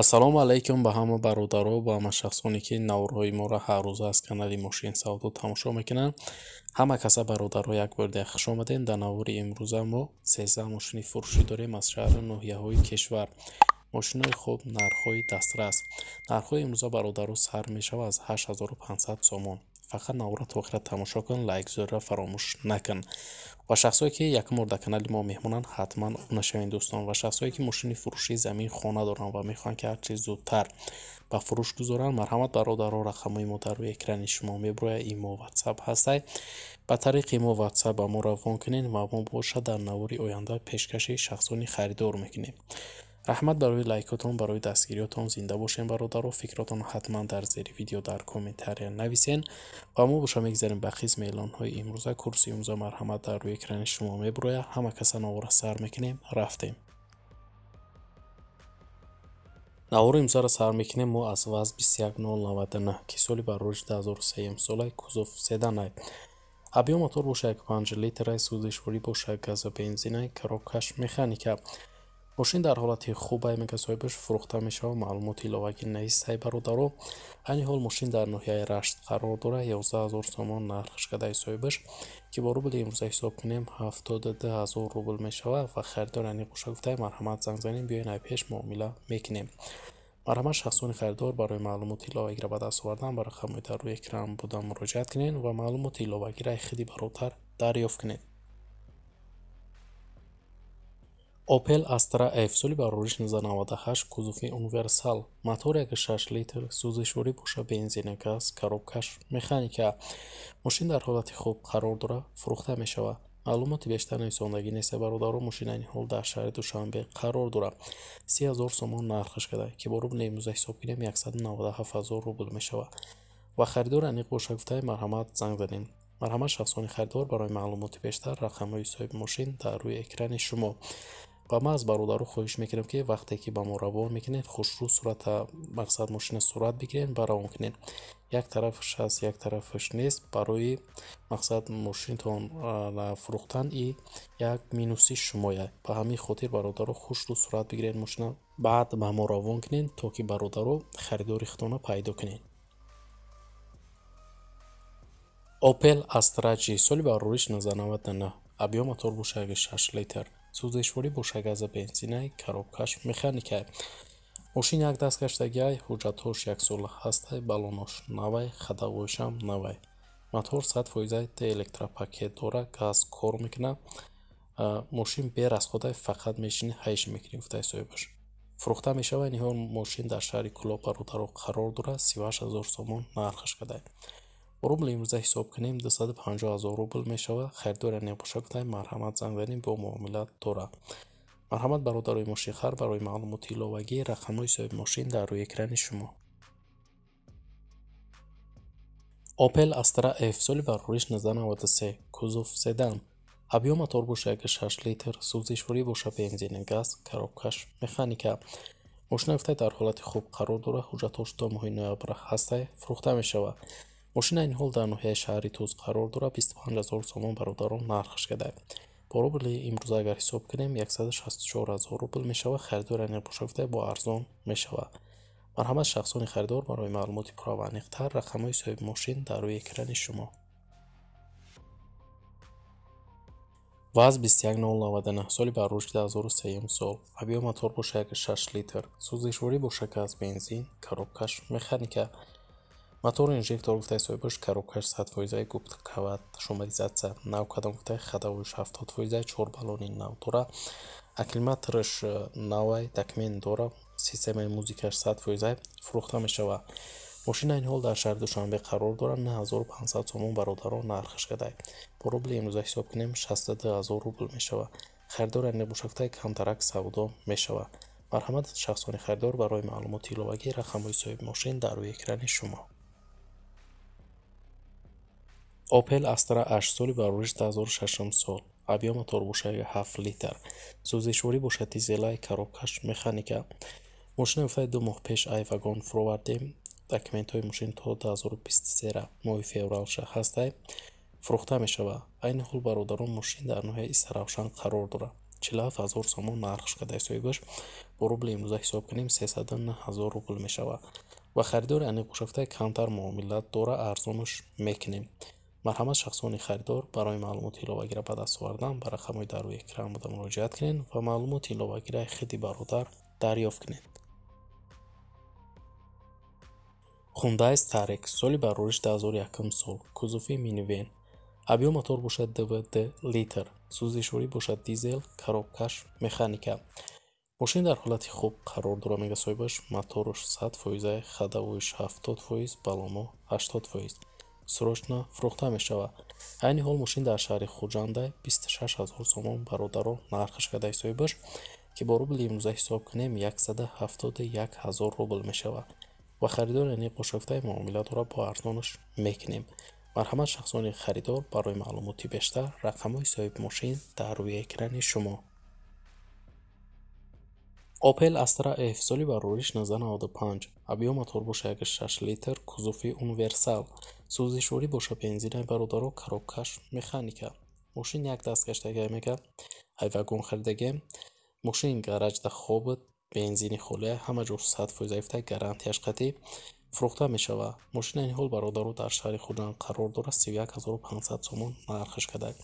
ассалому алайкум ба ҳама бародаро ба ҳама шахсоне ки наврҳои моро ҳаррӯза аз канали мошин савдо тамошо мекунанд ҳама каса бародаро як бор дигар хуш омадем дар наври имрӯза мо сезда мошини фурӯшӣ дорем аз шаҳру ноҳияҳои кишвар мошинҳои хуб нархҳои дастрас нархҳои имрӯза бародаро сар мешавад аз 8500 сомон фақат наворат охира тамошо кун лайкзорро фаромӯш накун ва шахсое ки якм бор дар канали мо меҳмонанд ҳатман об нашавен дӯстон ва шахсое ки мошини фурӯшии замин хона доранд ва мехоҳанд ки ҳарчи зудтар ба фурӯш гузоранд марҳамат бародарҳо рақамҳои мо дар рӯи экрани шумо меброя имо ватсап ҳастай ба тариқи мо ватсап ба мо равон кунед ва мо боша дар навори оянда пешкаши шахсони харидор мекунем раҳмат барои лайкотон барои дастгириётон зинда бошем бародару фикротонро ҳатман дар зери видео дар комментария нависен ва мо бо шо мегзарем ба қисми эълонҳои имрӯза курси имрӯза марҳамат дар рӯи экрани шумо мебирояд ҳама каса навора сар мекунем рафтем навору имзара сар мекунем мо аз ваз 2199 ки соли барориҷ 203 сола кузов седанай абиёматор бошад як 5 литра сӯзишворӣ бошад газобензинай крокаш механика мошин дар ҳолати хуба яме касоҳибаш фурӯхта мешавад маълумоти иловагӣ наистай бародаро айни ҳол мошин дар ноҳияи рашт қарор дора 11 сомон нархш кадаи соҳибаш ки бо рубли имрӯза ҳисоб кунем 72000 рубл мешавад ва харидор яъне қуша гуфтаи марҳамат занг занем биёен айпеш муомила мекунем марҳамат шахсони харидор барои маълумоти иловагиро ба даст овардан ба рақамҳои дар рӯи экран буда муроҷиат кунед ва маълумоти иловагира худи баротар дарёфт кунед опел астра f соли барори 1998 кузуфи универсал мотор 16 литр сӯзишворӣ боша бензин газ коробкаш механика мошин дар ҳолати хуб қарор дора фурӯхта мешавад маълумоти бештар нависондагӣ неса бародарон мошина ин ҳол дар шаҳри душанбе қарор дора 30000 сомон нархаш карда ки бо рубли имрӯза ҳисоб кунем 197000 рубл мешавад ва харидор аниқ боша гуфтаи марҳамат занг занем марҳамат шахсони харидор барои маълумоти бештар рақамҳои соҳиби мошин дар рӯи экрани шумо ва ман аз бародару хоҳиш мекунем ки вақте ки ба мо равон мекунед хушрӯ сурата мақсад мошина сурат бигиред ва равон кунед як тарафш аст як тарафш нест барои мақсад мошинтон фурӯхтан и як минуси шумоя ба ҳамин хотир бародару хушрӯ сурат бигиред мошина баъд ба мо равон кунед то ки бародару харидори хитона пайдо кунед опел астрачи соли барориш 1999 объём атор бошад 6 литр сузишворӣ бо шагаза бензинай каробкаш механикай мошин як дастгаштагиай ҳуҷҷатҳош яксола ҳастай балонош навай хадағоишам навай матор сад фоизаи теэлектропакет дора газ кор мекуна мошин берасходай фақат мешини ҳайш мегирифтай соҳибаш фурӯхта мешавад ниҳоят мошин дар шаҳри кӯлоб бародаро қарор дора сиваш ҳазор сомон нархаш кардай рубл имрӯза ҳисоб кунем 250 рубл мешавад хайрдор яне боша кутай марҳамат занг занем бо муомила дора марҳамат бародарои мошинхар барои маълумоти иловагӣ рақамҳои соҳиб мошин дар рӯи экрани шумо опел астра ф соли варвориш 1993 кузов седан абьё мотор боша 6 литр сӯзишворӣ боша бензини газ каробкаш механика мошина кутай дар ҳолати хуб қарор дора ҳуҷҷатҳош то моҳи ноябр ҳаста фурӯхта мешавад мошина ин ҳол дар ноҳияи шаҳри туз қарор дорад 25000 сомон бародарон нархаш гардад бо рубли имрӯза агар ҳисоб кунем 164000 рубл мешавад харидори аниқпошофта бо арзон мешавад марҳамат шахсони харидор барои маълумоти пуравааниқтар рақамҳои соҳиби мошин дар рӯи экрани шумо ваз 21099 соли барруш 203 сол объёи мотор бо 6 литр сӯзишворӣ бо шакас бензин коробкаш механика мотор инжектор гуфтаи соҳибаш карубкаш сад фоизаи гуфт кават шумаризатсия нав кадом гуфтаи хадавуш ҳафтод фоизаи чор баллони нав дора аклиматраш э, навай такмин дора системаи музикаш сад фоизаи фурӯхта мешавад мошина ин ҳол дар шаҳри душанбе қарор дорад 9500 сомон бародарон нархаш гардай бо рубли имрӯза ҳисоб кунем 62000 рубл мешавад харидор як небошакутаи камтарак савдо мешавад марҳамат шахсони харидор барои маълумоти иловагӣ рақамҳои соҳиби мошин дар рӯи экрани шумо опел астра аш соли варориш 2006 сол объёма торбошаи 7 литр сӯзишворӣ бошад дизелаи каробкаш механика мошина гуфтаи ду моҳ пеш ай вагон фуровардем документҳои мошин то 2023 моҳи феврал 6 фурӯхта мешавад айни ҳол бародарон мошин дар ноҳияи истаравшан қарор дорад 47000 сомон нарх шукада ҳисобигӯш бо рубли имрӯза ҳисоб кунем 39000 рубл мешавад ва харидори аниқ бошафтаи камтар муомилат дора арзонаш мекунем марҳамат шахсони харидор барои маълумоти иловагира ба даст овардан ба рақамҳои дарои экран буда муроҷиат кунед ва маълумоти иловагираи хати бародар дарёфт кунед хундай старек соли барориш 201 сол кузуфи минивен абё мотор бошад двд литр сӯзишворӣ бошад дизел коробкаш механика мошин дар ҳолати хуб қарор дора мегасоҳибаш мотору 100фоизаи хадавуиш 70фоиз баломо 80фоиз сурошна фурӯхта мешавад айни ҳол мошин дар шаҳри хуҷанда 26 0 сомон бародаро нархаш карда ҳисоби бош ки бо рубли имрӯза ҳисоб кунем 171 0 рубл мешавад ва харидор яъне қошофтаи муомилатро бо арзонаш мекунем марҳамат шахсони харидор барои маълумоти бештар рақамҳои соҳиб мошин дар рӯи экрани шумо опел астра эфсоли барориш 95 объём моторбоши 6 литр кузуфи универсал сӯзишворӣ боша бензинаи бародаро карокаш механика мошин як дастгаштагамега ай вагон харидагӣ мошин гараҷда хоб бензини холия ҳама ҷо садфоизаифта гарантияш қатӣ фурӯхта мешава мошини ин ҳол бародару дар шаҳри хуҷан қарор дора 31500 сомон нархиш кардак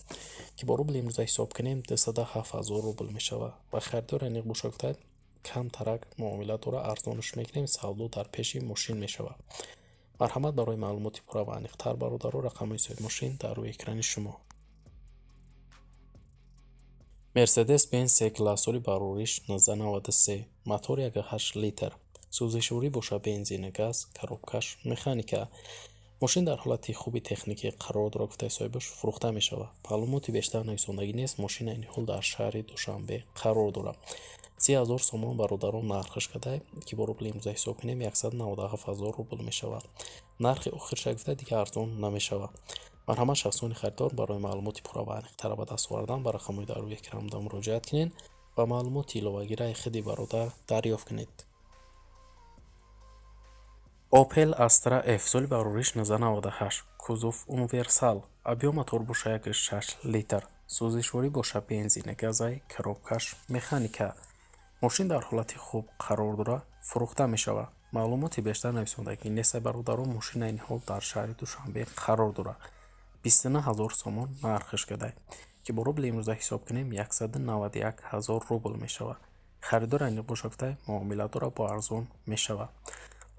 ки бо рубл имрӯза ҳисоб кунем 27000 рубл мешава ва харидор ин гушокта камтарак муомила дора арзонаш мекунем савдо дар пеши мошин мешава марҳамат барои маълумоти пурра ва аниқтар бародару рақамҳои соҳибмошин дар рӯи экрани шумо мерседес бен секла соли барориш 1993 мотори агҳ литр сӯзишворӣ бошад бензин газ коробкаш механика мошин дар ҳолати хуби техникӣ қарордор гуфтаи соҳибаш фурӯхта мешавад маълумоти бештар нависондагӣ нест мошин айни ҳол дар шаҳри душанбе қарор дорад си ҳазор сомон бародарон нархиш кардае ки бо рубли имрӯза ҳисоб кунем 197 ҳазор рубл мешавад нархи охирша гуфта дигар арзон намешавад марҳамат шахсони харидор барои маълумоти пурра ва аниқтара ба даст овардан ба рақамҳои дарӯи экранда муроҷиат кунед ва маълумоти иловагираи хиди бародар дарёфт кунед опел астра эфсоли барориш 1998 кузов универсал объема турбошаякри 6 литр сӯзишворӣ боша бензине газай коробкаш механика мошин дар ҳолати хуб қарор дора фурӯхта мешавад маълумоти бештар нависонда ки неса бародарон мошина ин ҳол дар шаҳри душанбе қарор дора 29000 сомон нархиш гадай ки бо рубли имрӯза ҳисоб кунем 191 000 рубл мешавад харидор айни бошакта муомиладора бо арзон мешавад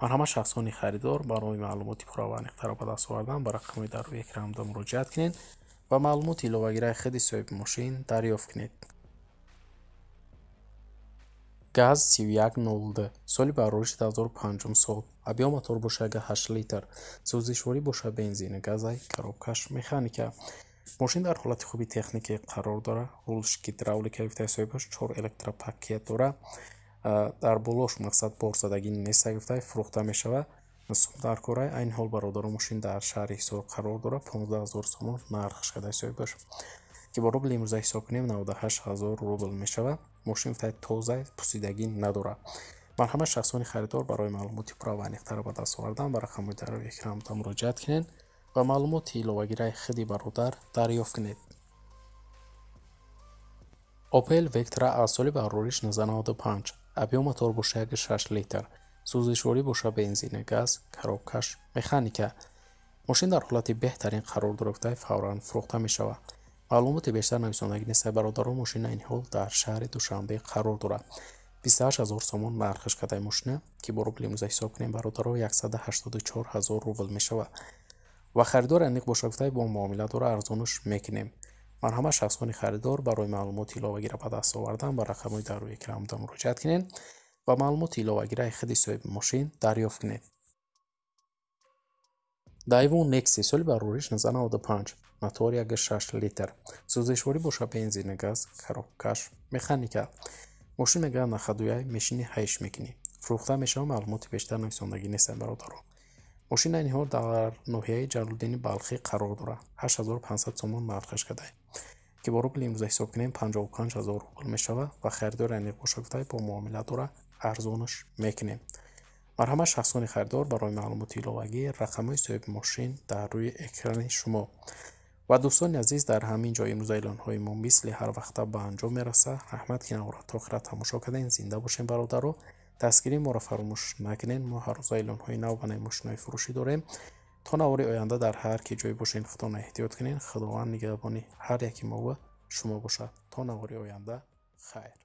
ман ҳама шахсони харидор барои маълумоти пурраваниқтарро ба даст овардан ба рақами дар рӯи экранда муроҷиат кунед ва маълумоти иловагираи хиди соҳиби мошин дарёфт кунед газ 3100 соли барориши 205 сол абёматор боша га 8 литр сӯзишворӣ боша бензин газай коробкаш механика мошин дар ҳолати хуби техникӣ қарор дора рулш гидравликаифтаи соҳибаш чор электропакет дорад дар булош мақсад борзадагӣ неста гуфта фурӯхта мешава дар кораи айни ҳол бародару мошин дар шаҳри ҳисор қарор дора 15000 сомон нарх шкада ҳисоб боша ки бо рубли имрӯза ҳисоб кунем 98000 рубл мешава мошин гуфтаи тоза пусидагӣ надора бар ҳама шахсони харидор барои маълумоти пурра ва аниқтара ба даст овардан ба рақамҳои дарои экранда муроҷиат кунед ва маълумоти иловагираи хиди бародар дарёфт кунед opel vectra аз соли барориш 995 ابیو موتور بوشه 6 لیتر сузишворӣ боша бензини газ каробкаш механика мошин дар ҳолати беҳтарин қарор дорифта фавран фурӯхта мешавад маълумоти бештар нависондаги нисаи бародарон мошини ин ҳол дар шаҳри душанбе қарор дорад 28000 сомон нархиш кардаи мошина ки бо рубли имрӯза ҳисоб кунем бародарон 184 000 рубл мешавад ва харидори аниқ боша гуфта бо муомила доро арзонуш мекунем марҳамат шахсони харидор барои маълумоти иловагира ба даст овардан ба рақамҳои дарои экранда муроҷиат кунед ва маълумоти иловагира ихди соҳиби мошин дарёфт кунед дайвон некси соли барориш 95 мотори ага 6 литр сӯзишворӣ боша бензини газ каробкаш механика мошин мегӯяд 92 мешини ҳайш мекунӣ фурӯхта мешава маълумоти бештар нависондагӣ нестен бародарон мошина инҳо дар ноҳияи ҷалолиддини балхӣ қарор дорад 8500 сомон нархаш кардаи ки бо рубли имрӯза ҳисобкунем 55000 рубл мешавад ва харидори аниқбошакутаи бо муомила дора арзонаш мекунем марҳамат шахсони харидор барои маълумоти иловагӣ рақамҳои соҳиби мошин дар рӯи экрани шумо ва дӯстони азиз дар ҳамин ҷо имрӯза эълонҳои мо мисли ҳар вақта ба анҷом мерасад раҳмат ки наворад то охират тамошо кардаин зинда бошем бародаро дастгирӣ моро фаромӯш накунед мо ҳаррӯза эълонҳои нав ба намоишнои фурӯшӣ дорем то навори оянда дар ҳар ки ҷой бошед худоно эҳтиёт кунед худованд нигаҳбони ҳар яки мова шумо бошад то навори оянда хайр